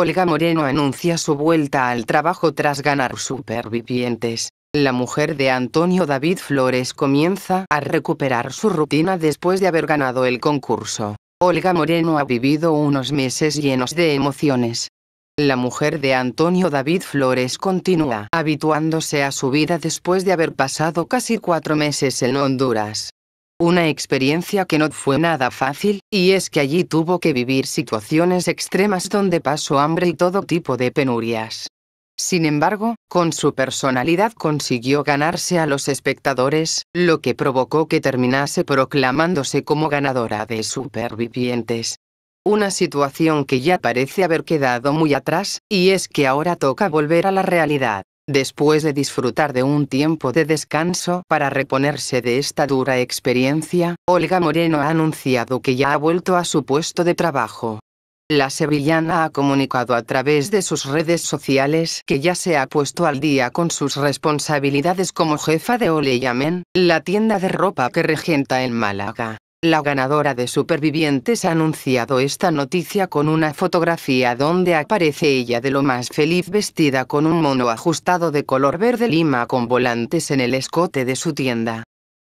Olga Moreno anuncia su vuelta al trabajo tras ganar supervivientes. La mujer de Antonio David Flores comienza a recuperar su rutina después de haber ganado el concurso. Olga Moreno ha vivido unos meses llenos de emociones. La mujer de Antonio David Flores continúa habituándose a su vida después de haber pasado casi cuatro meses en Honduras. Una experiencia que no fue nada fácil, y es que allí tuvo que vivir situaciones extremas donde pasó hambre y todo tipo de penurias. Sin embargo, con su personalidad consiguió ganarse a los espectadores, lo que provocó que terminase proclamándose como ganadora de supervivientes. Una situación que ya parece haber quedado muy atrás, y es que ahora toca volver a la realidad. Después de disfrutar de un tiempo de descanso para reponerse de esta dura experiencia, Olga Moreno ha anunciado que ya ha vuelto a su puesto de trabajo. La sevillana ha comunicado a través de sus redes sociales que ya se ha puesto al día con sus responsabilidades como jefa de Ole Yamen, la tienda de ropa que regenta en Málaga. La ganadora de Supervivientes ha anunciado esta noticia con una fotografía donde aparece ella de lo más feliz vestida con un mono ajustado de color verde lima con volantes en el escote de su tienda.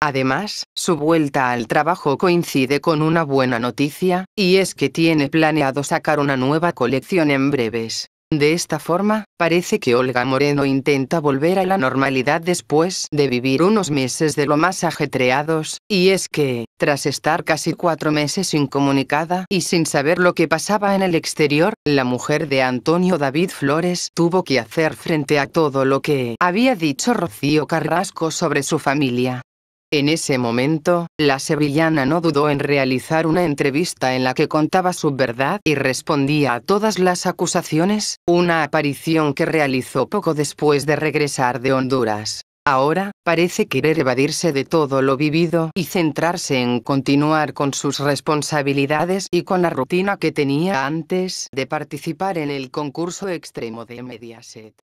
Además, su vuelta al trabajo coincide con una buena noticia, y es que tiene planeado sacar una nueva colección en breves. De esta forma, parece que Olga Moreno intenta volver a la normalidad después de vivir unos meses de lo más ajetreados, y es que, tras estar casi cuatro meses incomunicada y sin saber lo que pasaba en el exterior, la mujer de Antonio David Flores tuvo que hacer frente a todo lo que había dicho Rocío Carrasco sobre su familia. En ese momento, la sevillana no dudó en realizar una entrevista en la que contaba su verdad y respondía a todas las acusaciones, una aparición que realizó poco después de regresar de Honduras. Ahora, parece querer evadirse de todo lo vivido y centrarse en continuar con sus responsabilidades y con la rutina que tenía antes de participar en el concurso extremo de Mediaset.